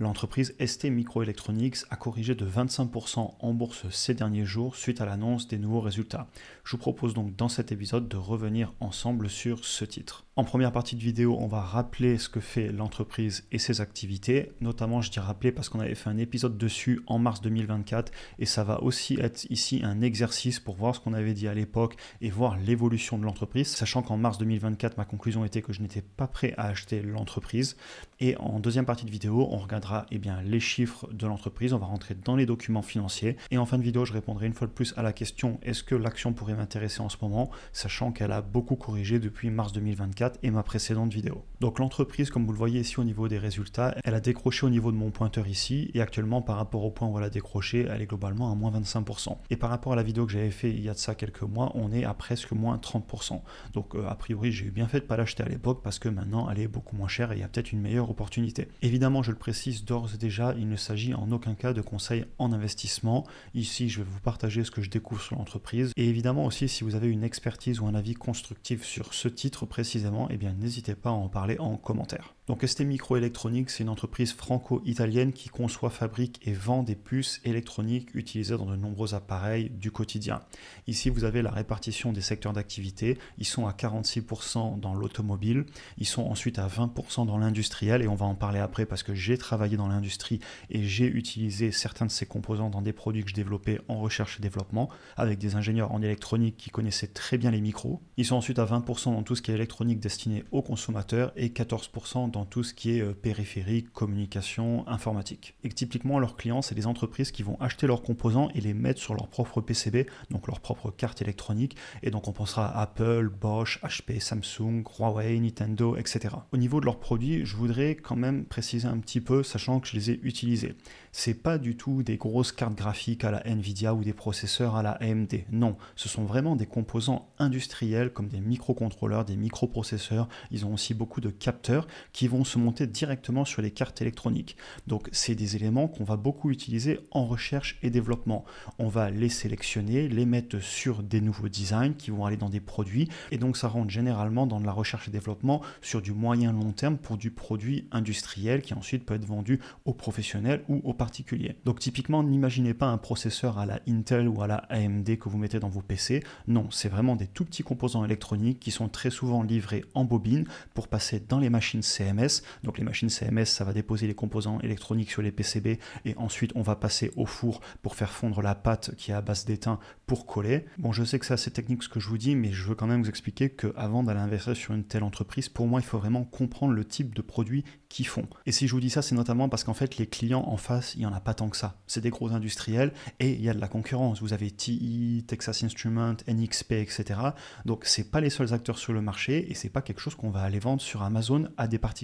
L'entreprise ST Microelectronics a corrigé de 25% en bourse ces derniers jours suite à l'annonce des nouveaux résultats. Je vous propose donc dans cet épisode de revenir ensemble sur ce titre. En première partie de vidéo, on va rappeler ce que fait l'entreprise et ses activités. Notamment, je dis rappeler parce qu'on avait fait un épisode dessus en mars 2024 et ça va aussi être ici un exercice pour voir ce qu'on avait dit à l'époque et voir l'évolution de l'entreprise, sachant qu'en mars 2024, ma conclusion était que je n'étais pas prêt à acheter l'entreprise. Et en deuxième partie de vidéo, on regarde eh bien, les chiffres de l'entreprise, on va rentrer dans les documents financiers et en fin de vidéo je répondrai une fois de plus à la question est-ce que l'action pourrait m'intéresser en ce moment, sachant qu'elle a beaucoup corrigé depuis mars 2024 et ma précédente vidéo. Donc l'entreprise, comme vous le voyez ici au niveau des résultats, elle a décroché au niveau de mon pointeur ici et actuellement par rapport au point où elle a décroché, elle est globalement à moins 25%. Et par rapport à la vidéo que j'avais fait il y a de ça quelques mois, on est à presque moins 30%. Donc euh, a priori j'ai eu bien fait de ne pas l'acheter à l'époque parce que maintenant elle est beaucoup moins chère et il y a peut-être une meilleure opportunité. Évidemment je le précise d'ores et déjà, il ne s'agit en aucun cas de conseils en investissement. Ici, je vais vous partager ce que je découvre sur l'entreprise. Et évidemment aussi, si vous avez une expertise ou un avis constructif sur ce titre précisément, eh bien n'hésitez pas à en parler en commentaire. Donc ST Microelectronics, c'est une entreprise franco-italienne qui conçoit, fabrique et vend des puces électroniques utilisées dans de nombreux appareils du quotidien. Ici, vous avez la répartition des secteurs d'activité. Ils sont à 46% dans l'automobile, ils sont ensuite à 20% dans l'industriel et on va en parler après parce que j'ai travaillé dans l'industrie et j'ai utilisé certains de ces composants dans des produits que je développais en recherche et développement avec des ingénieurs en électronique qui connaissaient très bien les micros. Ils sont ensuite à 20% dans tout ce qui est électronique destiné aux consommateurs et 14% dans tout ce qui est euh, périphérique, communication, informatique. Et typiquement, leurs clients, c'est des entreprises qui vont acheter leurs composants et les mettre sur leur propre PCB, donc leur propre carte électronique. Et donc, on pensera à Apple, Bosch, HP, Samsung, Huawei, Nintendo, etc. Au niveau de leurs produits, je voudrais quand même préciser un petit peu, sachant que je les ai utilisés. C'est pas du tout des grosses cartes graphiques à la Nvidia ou des processeurs à la AMD. Non, ce sont vraiment des composants industriels comme des microcontrôleurs, des microprocesseurs. Ils ont aussi beaucoup de capteurs qui vont se monter directement sur les cartes électroniques. Donc c'est des éléments qu'on va beaucoup utiliser en recherche et développement. On va les sélectionner, les mettre sur des nouveaux designs qui vont aller dans des produits et donc ça rentre généralement dans de la recherche et développement sur du moyen long terme pour du produit industriel qui ensuite peut être vendu aux professionnels ou aux particuliers. Donc typiquement n'imaginez pas un processeur à la Intel ou à la AMD que vous mettez dans vos PC. Non, c'est vraiment des tout petits composants électroniques qui sont très souvent livrés en bobine pour passer dans les machines CM donc les machines CMS, ça va déposer les composants électroniques sur les PCB et ensuite on va passer au four pour faire fondre la pâte qui est à base d'étain pour coller. Bon, je sais que c'est assez technique ce que je vous dis, mais je veux quand même vous expliquer que avant d'aller investir sur une telle entreprise, pour moi, il faut vraiment comprendre le type de produit qu'ils font. Et si je vous dis ça, c'est notamment parce qu'en fait, les clients en face, il n'y en a pas tant que ça. C'est des gros industriels et il y a de la concurrence. Vous avez TI, Texas Instruments, NXP, etc. Donc, c'est pas les seuls acteurs sur le marché et c'est pas quelque chose qu'on va aller vendre sur Amazon à des parties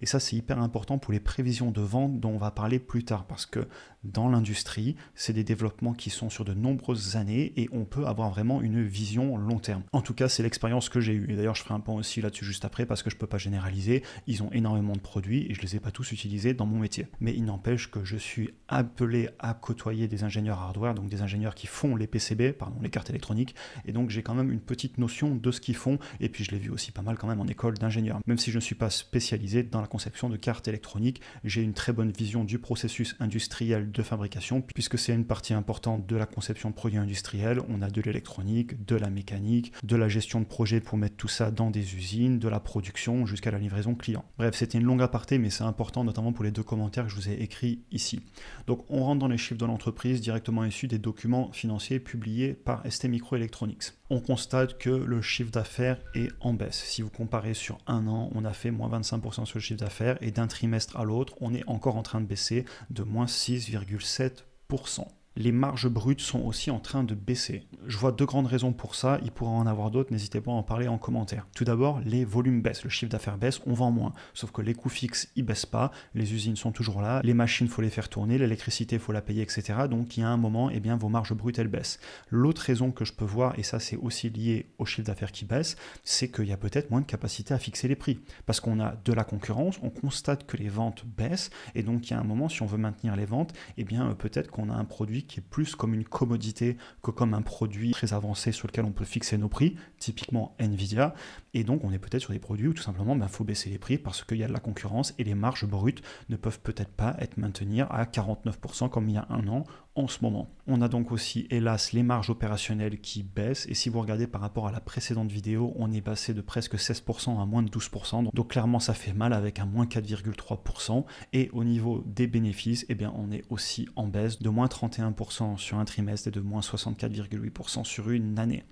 et ça, c'est hyper important pour les prévisions de vente dont on va parler plus tard, parce que dans l'industrie, c'est des développements qui sont sur de nombreuses années et on peut avoir vraiment une vision long terme. En tout cas, c'est l'expérience que j'ai eue. Et d'ailleurs, je ferai un point aussi là-dessus juste après, parce que je peux pas généraliser. Ils ont énormément de produits et je les ai pas tous utilisés dans mon métier. Mais il n'empêche que je suis appelé à côtoyer des ingénieurs hardware, donc des ingénieurs qui font les PCB, pardon, les cartes électroniques, et donc j'ai quand même une petite notion de ce qu'ils font, et puis je l'ai vu aussi pas mal quand même en école d'ingénieurs Même si je ne suis pas spécialiste dans la conception de cartes électroniques. J'ai une très bonne vision du processus industriel de fabrication, puisque c'est une partie importante de la conception de produits industriels. On a de l'électronique, de la mécanique, de la gestion de projet pour mettre tout ça dans des usines, de la production jusqu'à la livraison client. Bref, c'était une longue aparté, mais c'est important notamment pour les deux commentaires que je vous ai écrits ici. Donc on rentre dans les chiffres de l'entreprise directement issus des documents financiers publiés par ST Microelectronics on constate que le chiffre d'affaires est en baisse. Si vous comparez sur un an, on a fait moins 25% sur le chiffre d'affaires et d'un trimestre à l'autre, on est encore en train de baisser de moins 6,7% les marges brutes sont aussi en train de baisser. Je vois deux grandes raisons pour ça, il pourrait en avoir d'autres, n'hésitez pas à en parler en commentaire. Tout d'abord, les volumes baissent, le chiffre d'affaires baisse, on vend moins. Sauf que les coûts fixes, ils baissent pas, les usines sont toujours là, les machines, faut les faire tourner, l'électricité, faut la payer, etc. Donc il y a un moment, et eh bien, vos marges brutes, elles baissent. L'autre raison que je peux voir, et ça c'est aussi lié au chiffre d'affaires qui baisse, c'est qu'il y a peut-être moins de capacité à fixer les prix. Parce qu'on a de la concurrence, on constate que les ventes baissent, et donc il y a un moment, si on veut maintenir les ventes, et eh bien euh, peut-être qu'on a un produit qui est plus comme une commodité que comme un produit très avancé sur lequel on peut fixer nos prix, typiquement Nvidia. Et donc on est peut-être sur des produits où tout simplement il ben, faut baisser les prix parce qu'il y a de la concurrence et les marges brutes ne peuvent peut-être pas être maintenir à 49% comme il y a un an en ce moment. On a donc aussi, hélas, les marges opérationnelles qui baissent. Et si vous regardez par rapport à la précédente vidéo, on est passé de presque 16% à moins de 12%. Donc clairement, ça fait mal avec un moins 4,3%. Et au niveau des bénéfices, eh bien, on est aussi en baisse de moins 31% sur un trimestre et de moins 64,8% sur une année.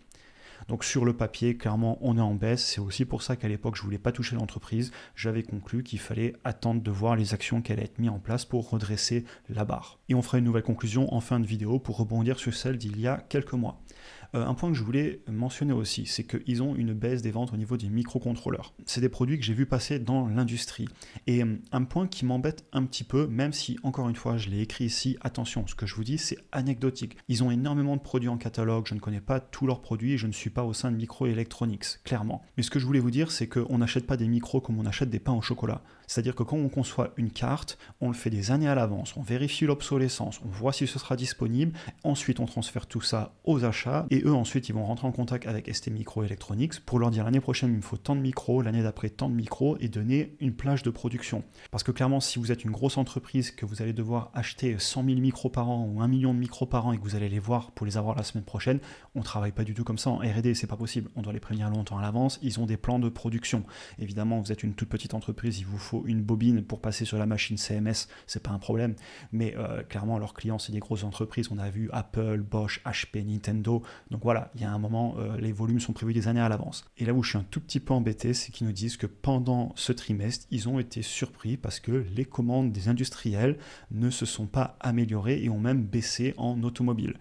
Donc sur le papier, clairement, on est en baisse. C'est aussi pour ça qu'à l'époque, je voulais pas toucher l'entreprise. J'avais conclu qu'il fallait attendre de voir les actions qu'elle allaient être mises en place pour redresser la barre. Et on fera une nouvelle conclusion en fin de vidéo pour rebondir sur celle d'il y a quelques mois. Euh, un point que je voulais mentionner aussi, c'est qu'ils ont une baisse des ventes au niveau des microcontrôleurs. C'est des produits que j'ai vu passer dans l'industrie. Et euh, un point qui m'embête un petit peu, même si encore une fois je l'ai écrit ici, attention, ce que je vous dis c'est anecdotique. Ils ont énormément de produits en catalogue, je ne connais pas tous leurs produits, je ne suis pas au sein de Microelectronics, clairement. Mais ce que je voulais vous dire, c'est qu'on n'achète pas des micros comme on achète des pains au chocolat. C'est-à-dire que quand on conçoit une carte, on le fait des années à l'avance, on vérifie l'obsolescence, on voit si ce sera disponible, ensuite on transfère tout ça aux achats et eux, ensuite, ils vont rentrer en contact avec ST Electronics pour leur dire l'année prochaine, il me faut tant de micros, l'année d'après, tant de micros, et donner une plage de production. Parce que clairement, si vous êtes une grosse entreprise, que vous allez devoir acheter 100 000 micros par an ou 1 million de micros par an et que vous allez les voir pour les avoir la semaine prochaine, on travaille pas du tout comme ça. En RD, c'est pas possible. On doit les prévenir longtemps à l'avance. Ils ont des plans de production. Évidemment, vous êtes une toute petite entreprise, il vous faut une bobine pour passer sur la machine CMS, c'est pas un problème. Mais euh, clairement, leurs clients, c'est des grosses entreprises. On a vu Apple, Bosch, HP, Nintendo. Donc voilà, il y a un moment, euh, les volumes sont prévus des années à l'avance. Et là où je suis un tout petit peu embêté, c'est qu'ils nous disent que pendant ce trimestre, ils ont été surpris parce que les commandes des industriels ne se sont pas améliorées et ont même baissé en automobile.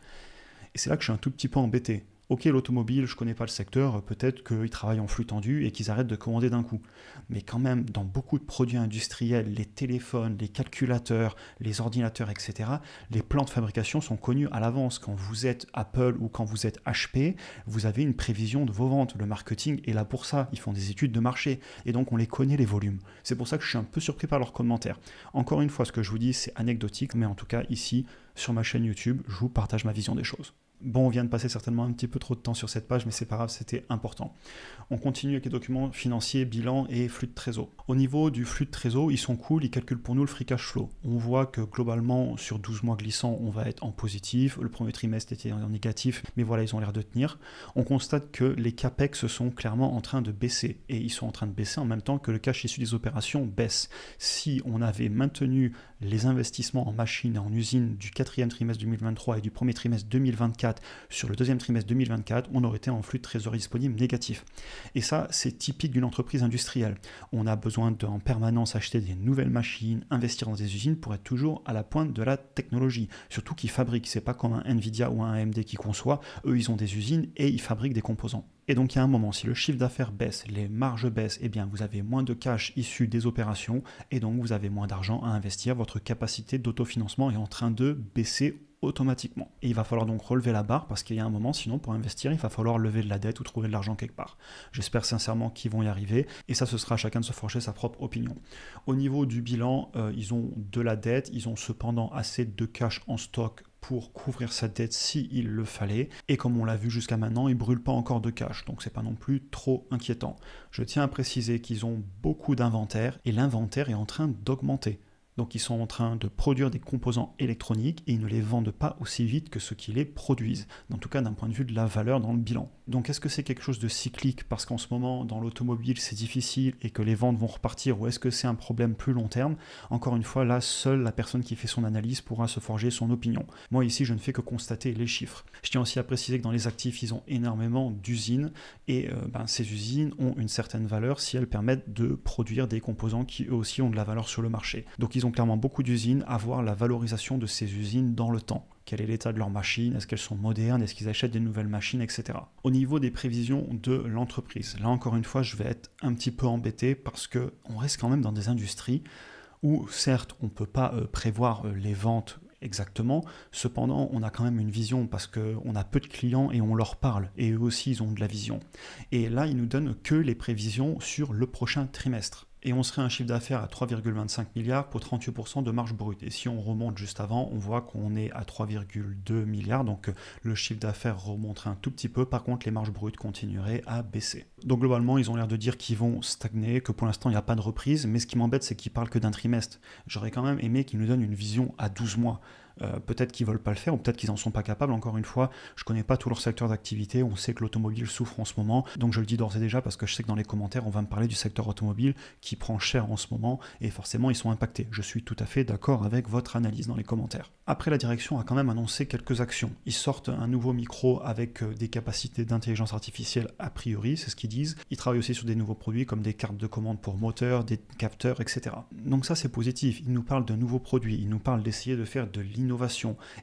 Et c'est là que je suis un tout petit peu embêté. Ok, l'automobile, je ne connais pas le secteur, peut-être qu'ils travaillent en flux tendu et qu'ils arrêtent de commander d'un coup. Mais quand même, dans beaucoup de produits industriels, les téléphones, les calculateurs, les ordinateurs, etc., les plans de fabrication sont connus à l'avance. Quand vous êtes Apple ou quand vous êtes HP, vous avez une prévision de vos ventes. Le marketing est là pour ça. Ils font des études de marché et donc on les connaît les volumes. C'est pour ça que je suis un peu surpris par leurs commentaires. Encore une fois, ce que je vous dis, c'est anecdotique, mais en tout cas, ici, sur ma chaîne YouTube, je vous partage ma vision des choses. Bon, on vient de passer certainement un petit peu trop de temps sur cette page, mais c'est pas grave, c'était important. On continue avec les documents financiers, bilan et flux de trésor. Au niveau du flux de trésor, ils sont cool, ils calculent pour nous le free cash flow. On voit que globalement, sur 12 mois glissants, on va être en positif. Le premier trimestre était en négatif, mais voilà, ils ont l'air de tenir. On constate que les capex sont clairement en train de baisser et ils sont en train de baisser en même temps que le cash issu des opérations baisse. Si on avait maintenu les investissements en machines et en usines du quatrième trimestre 2023 et du premier trimestre 2024, sur le deuxième trimestre 2024, on aurait été en flux de trésorerie disponible négatif. Et ça, c'est typique d'une entreprise industrielle. On a besoin de, en permanence acheter des nouvelles machines, investir dans des usines pour être toujours à la pointe de la technologie, surtout qu'ils fabriquent. C'est pas comme un Nvidia ou un AMD qui conçoit. Eux, ils ont des usines et ils fabriquent des composants. Et donc, il y a un moment, si le chiffre d'affaires baisse, les marges baissent, eh bien, vous avez moins de cash issu des opérations et donc vous avez moins d'argent à investir. Votre capacité d'autofinancement est en train de baisser automatiquement. Et il va falloir donc relever la barre parce qu'il y a un moment, sinon pour investir, il va falloir lever de la dette ou trouver de l'argent quelque part. J'espère sincèrement qu'ils vont y arriver et ça, ce sera à chacun de se forger sa propre opinion. Au niveau du bilan, euh, ils ont de la dette, ils ont cependant assez de cash en stock pour couvrir sa dette s'il le fallait. Et comme on l'a vu jusqu'à maintenant, ils ne brûlent pas encore de cash, donc c'est pas non plus trop inquiétant. Je tiens à préciser qu'ils ont beaucoup d'inventaire et l'inventaire est en train d'augmenter. Donc ils sont en train de produire des composants électroniques et ils ne les vendent pas aussi vite que ceux qui les produisent, en tout cas d'un point de vue de la valeur dans le bilan. Donc est-ce que c'est quelque chose de cyclique parce qu'en ce moment dans l'automobile c'est difficile et que les ventes vont repartir ou est-ce que c'est un problème plus long terme Encore une fois, là seule la personne qui fait son analyse pourra se forger son opinion. Moi ici je ne fais que constater les chiffres. Je tiens aussi à préciser que dans les actifs ils ont énormément d'usines et euh, ben, ces usines ont une certaine valeur si elles permettent de produire des composants qui eux aussi ont de la valeur sur le marché. Donc ils ont clairement beaucoup d'usines à voir la valorisation de ces usines dans le temps quel est l'état de leurs machines, est-ce qu'elles sont modernes, est-ce qu'ils achètent des nouvelles machines, etc. Au niveau des prévisions de l'entreprise, là encore une fois, je vais être un petit peu embêté parce que on reste quand même dans des industries où certes on ne peut pas euh, prévoir euh, les ventes exactement. Cependant, on a quand même une vision parce qu'on a peu de clients et on leur parle. Et eux aussi, ils ont de la vision. Et là, ils nous donnent que les prévisions sur le prochain trimestre et on serait un chiffre d'affaires à 3,25 milliards pour 38% de marge brute. Et si on remonte juste avant, on voit qu'on est à 3,2 milliards, donc euh, le chiffre d'affaires remonterait un tout petit peu, par contre les marges brutes continueraient à baisser. Donc globalement, ils ont l'air de dire qu'ils vont stagner, que pour l'instant il n'y a pas de reprise, mais ce qui m'embête c'est qu'ils parlent que d'un trimestre. J'aurais quand même aimé qu'ils nous donnent une vision à 12 mois. Euh, peut-être qu'ils veulent pas le faire, ou peut-être qu'ils n'en sont pas capables. Encore une fois, je connais pas tout leur secteur d'activité. On sait que l'automobile souffre en ce moment. Donc je le dis d'ores et déjà parce que je sais que dans les commentaires, on va me parler du secteur automobile qui prend cher en ce moment et forcément ils sont impactés. Je suis tout à fait d'accord avec votre analyse dans les commentaires. Après, la direction a quand même annoncé quelques actions. Ils sortent un nouveau micro avec euh, des capacités d'intelligence artificielle a priori, c'est ce qu'ils disent. Ils travaillent aussi sur des nouveaux produits comme des cartes de commande pour moteurs, des capteurs, etc. Donc ça c'est positif. Ils nous parlent de nouveaux produits. Ils nous parlent d'essayer de faire de l'innovation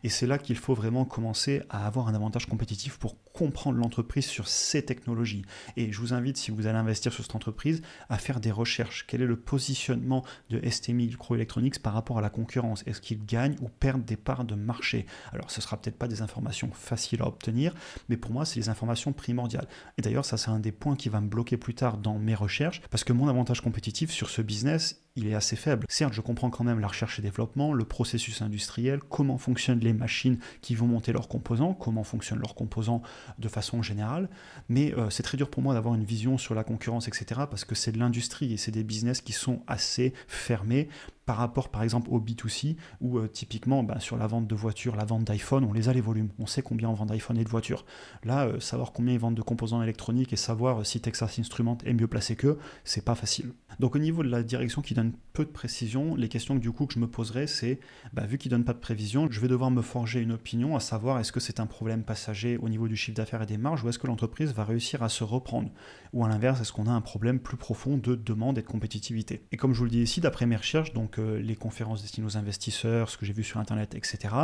et c'est là qu'il faut vraiment commencer à avoir un avantage compétitif pour comprendre l'entreprise sur ces technologies. Et je vous invite, si vous allez investir sur cette entreprise, à faire des recherches. Quel est le positionnement de ST Microelectronics par rapport à la concurrence Est-ce qu'ils gagnent ou perdent des parts de marché Alors, ce sera peut-être pas des informations faciles à obtenir, mais pour moi, c'est les informations primordiales. Et d'ailleurs, ça, c'est un des points qui va me bloquer plus tard dans mes recherches, parce que mon avantage compétitif sur ce business, il est assez faible. Certes, je comprends quand même la recherche et développement, le processus industriel, comment fonctionnent les machines qui vont monter leurs composants, comment fonctionnent leurs composants de façon générale. Mais euh, c'est très dur pour moi d'avoir une vision sur la concurrence, etc., parce que c'est de l'industrie et c'est des business qui sont assez fermés par rapport par exemple au B2C, où euh, typiquement bah, sur la vente de voitures, la vente d'iPhone, on les a les volumes, on sait combien on vend d'iPhone et de voitures. Là, euh, savoir combien ils vendent de composants électroniques et savoir euh, si Texas Instruments est mieux placé qu'eux, c'est pas facile. Donc au niveau de la direction qui donne peu de précision, les questions que, du coup que je me poserai, c'est bah, vu qu'ils donnent pas de prévision, je vais devoir me forger une opinion, à savoir est-ce que c'est un problème passager au niveau du chiffre d'affaires et des marges, ou est-ce que l'entreprise va réussir à se reprendre, ou à l'inverse, est-ce qu'on a un problème plus profond de demande et de compétitivité. Et comme je vous le dis ici, d'après mes recherches, donc les conférences destinées aux investisseurs, ce que j'ai vu sur Internet, etc.,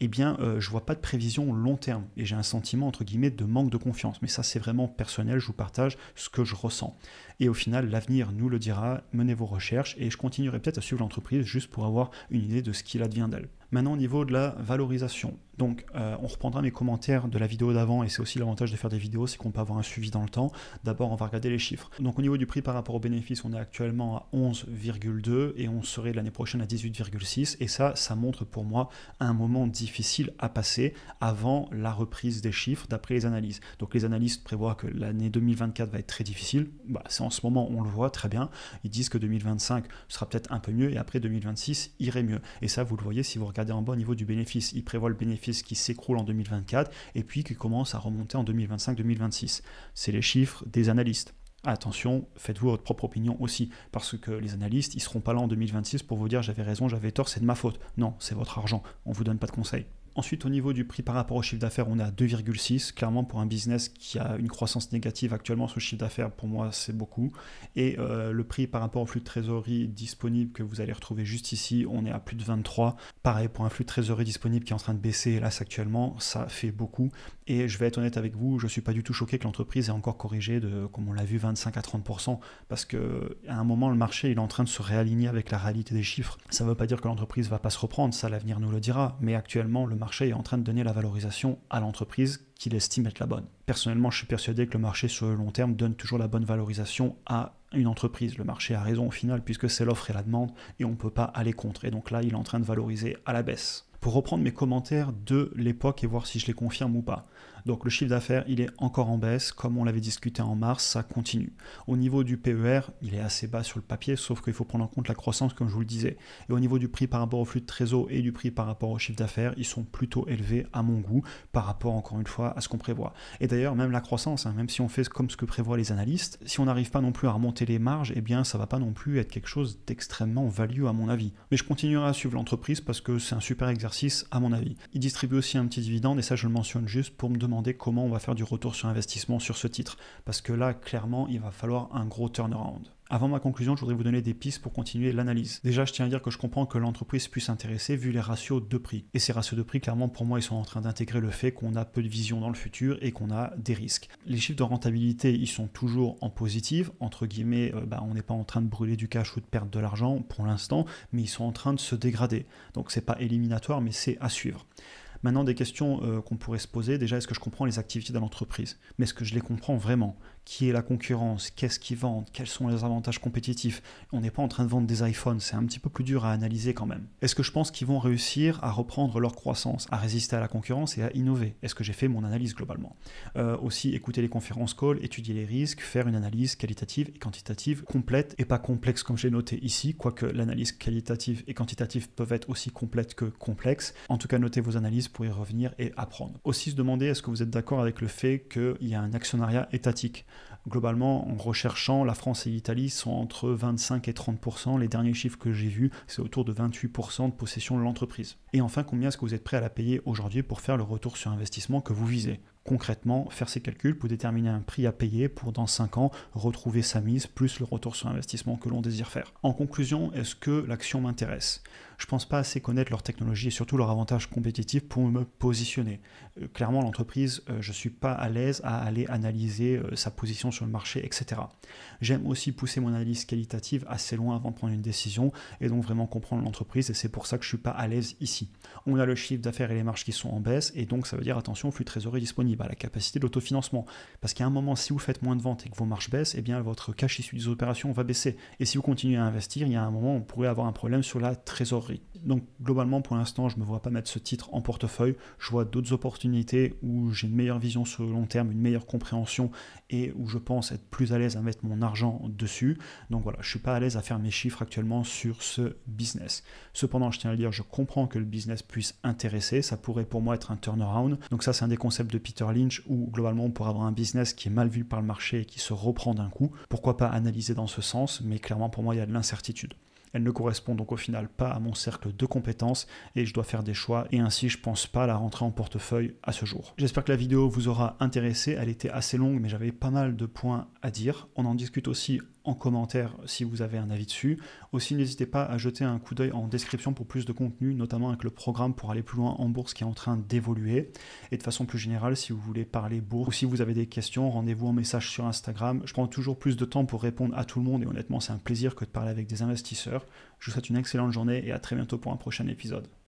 eh bien, euh, je vois pas de prévision long terme et j'ai un sentiment, entre guillemets, de manque de confiance. Mais ça, c'est vraiment personnel, je vous partage ce que je ressens. Et au final, l'avenir nous le dira, menez vos recherches et je continuerai peut-être à suivre l'entreprise juste pour avoir une idée de ce qu'il advient d'elle. Maintenant, au niveau de la valorisation. Donc, euh, on reprendra mes commentaires de la vidéo d'avant, et c'est aussi l'avantage de faire des vidéos, c'est qu'on peut avoir un suivi dans le temps. D'abord, on va regarder les chiffres. Donc, au niveau du prix par rapport aux bénéfices, on est actuellement à 11,2 et on serait l'année prochaine à 18,6. Et ça, ça montre pour moi un moment difficile à passer avant la reprise des chiffres d'après les analyses. Donc, les analystes prévoient que l'année 2024 va être très difficile. Bah, en ce moment, on le voit très bien. Ils disent que 2025 sera peut-être un peu mieux et après 2026 irait mieux. Et ça, vous le voyez si vous regardez en bas au niveau du bénéfice. Ils prévoient le bénéfice qui s'écroule en 2024 et puis qui commence à remonter en 2025-2026. C'est les chiffres des analystes. Attention, faites-vous votre propre opinion aussi, parce que les analystes, ils seront pas là en 2026 pour vous dire j'avais raison, j'avais tort, c'est de ma faute. Non, c'est votre argent, on vous donne pas de conseils. Ensuite, au niveau du prix par rapport au chiffre d'affaires, on est à 2,6. Clairement, pour un business qui a une croissance négative actuellement, ce chiffre d'affaires, pour moi, c'est beaucoup. Et euh, le prix par rapport au flux de trésorerie disponible que vous allez retrouver juste ici, on est à plus de 23. Pareil, pour un flux de trésorerie disponible qui est en train de baisser, hélas, actuellement, ça fait beaucoup. Et je vais être honnête avec vous, je ne suis pas du tout choqué que l'entreprise ait encore corrigé de, comme on l'a vu, 25 à 30%, parce qu'à un moment, le marché il est en train de se réaligner avec la réalité des chiffres. Ça ne veut pas dire que l'entreprise ne va pas se reprendre, ça l'avenir nous le dira, mais actuellement, le marché est en train de donner la valorisation à l'entreprise qu'il estime être la bonne. Personnellement, je suis persuadé que le marché sur le long terme donne toujours la bonne valorisation à une entreprise. Le marché a raison au final puisque c'est l'offre et la demande et on ne peut pas aller contre. Et donc là, il est en train de valoriser à la baisse pour reprendre mes commentaires de l'époque et voir si je les confirme ou pas. Donc le chiffre d'affaires, il est encore en baisse, comme on l'avait discuté en mars, ça continue. Au niveau du PER, il est assez bas sur le papier, sauf qu'il faut prendre en compte la croissance, comme je vous le disais. Et au niveau du prix par rapport au flux de trésor et du prix par rapport au chiffre d'affaires, ils sont plutôt élevés à mon goût, par rapport encore une fois à ce qu'on prévoit. Et d'ailleurs, même la croissance, hein, même si on fait comme ce que prévoient les analystes, si on n'arrive pas non plus à remonter les marges, eh bien ça va pas non plus être quelque chose d'extrêmement value à mon avis. Mais je continuerai à suivre l'entreprise parce que c'est un super exercice à mon avis. Il distribue aussi un petit dividende et ça je le mentionne juste pour me demander comment on va faire du retour sur investissement sur ce titre, parce que là, clairement, il va falloir un gros turnaround. Avant ma conclusion, je voudrais vous donner des pistes pour continuer l'analyse. Déjà, je tiens à dire que je comprends que l'entreprise puisse s'intéresser vu les ratios de prix. Et ces ratios de prix, clairement, pour moi, ils sont en train d'intégrer le fait qu'on a peu de vision dans le futur et qu'on a des risques. Les chiffres de rentabilité, ils sont toujours en positive. Entre guillemets, euh, bah, on n'est pas en train de brûler du cash ou de perdre de l'argent pour l'instant, mais ils sont en train de se dégrader. Donc, c'est pas éliminatoire, mais c'est à suivre. Maintenant, des questions euh, qu'on pourrait se poser, déjà, est-ce que je comprends les activités de l'entreprise Mais est-ce que je les comprends vraiment qui est la concurrence, qu'est-ce qu'ils vendent, quels sont les avantages compétitifs. On n'est pas en train de vendre des iPhones, c'est un petit peu plus dur à analyser quand même. Est-ce que je pense qu'ils vont réussir à reprendre leur croissance, à résister à la concurrence et à innover Est-ce que j'ai fait mon analyse globalement euh, Aussi, écouter les conférences call, étudier les risques, faire une analyse qualitative et quantitative complète et pas complexe comme j'ai noté ici, quoique l'analyse qualitative et quantitative peuvent être aussi complètes que complexes. En tout cas, notez vos analyses pour y revenir et apprendre. Aussi, se demander est-ce que vous êtes d'accord avec le fait qu'il y a un actionnariat étatique globalement, en recherchant, la France et l'Italie sont entre 25 et 30 Les derniers chiffres que j'ai vus, c'est autour de 28 de possession de l'entreprise. Et enfin, combien est-ce que vous êtes prêt à la payer aujourd'hui pour faire le retour sur investissement que vous visez concrètement faire ses calculs pour déterminer un prix à payer pour dans 5 ans retrouver sa mise plus le retour sur investissement que l'on désire faire. En conclusion, est-ce que l'action m'intéresse Je ne pense pas assez connaître leur technologie et surtout leur avantage compétitif pour me positionner. Euh, clairement, l'entreprise, euh, je ne suis pas à l'aise à aller analyser euh, sa position sur le marché, etc. J'aime aussi pousser mon analyse qualitative assez loin avant de prendre une décision et donc vraiment comprendre l'entreprise et c'est pour ça que je ne suis pas à l'aise ici. On a le chiffre d'affaires et les marges qui sont en baisse et donc ça veut dire attention flux de trésorerie disponible. Bah, la capacité d'autofinancement. Parce qu'à un moment, si vous faites moins de ventes et que vos marges baissent, et eh bien votre cash issu des opérations va baisser. Et si vous continuez à investir, il y a un moment, où on pourrait avoir un problème sur la trésorerie. Donc globalement, pour l'instant, je ne me vois pas mettre ce titre en portefeuille. Je vois d'autres opportunités où j'ai une meilleure vision sur le long terme, une meilleure compréhension et où je pense être plus à l'aise à mettre mon argent dessus. Donc voilà, je suis pas à l'aise à faire mes chiffres actuellement sur ce business. Cependant, je tiens à le dire, je comprends que le business puisse intéresser. Ça pourrait pour moi être un turnaround. Donc ça, c'est un des concepts de Lynch ou globalement pour avoir un business qui est mal vu par le marché et qui se reprend d'un coup, pourquoi pas analyser dans ce sens, mais clairement pour moi il y a de l'incertitude. Elle ne correspond donc au final pas à mon cercle de compétences et je dois faire des choix et ainsi je pense pas la rentrée en portefeuille à ce jour. J'espère que la vidéo vous aura intéressé, elle était assez longue mais j'avais pas mal de points à dire. On en discute aussi en commentaire si vous avez un avis dessus. Aussi, n'hésitez pas à jeter un coup d'œil en description pour plus de contenu, notamment avec le programme pour aller plus loin en bourse qui est en train d'évoluer. Et de façon plus générale, si vous voulez parler bourse ou si vous avez des questions, rendez-vous en message sur Instagram. Je prends toujours plus de temps pour répondre à tout le monde et honnêtement, c'est un plaisir que de parler avec des investisseurs. Je vous souhaite une excellente journée et à très bientôt pour un prochain épisode.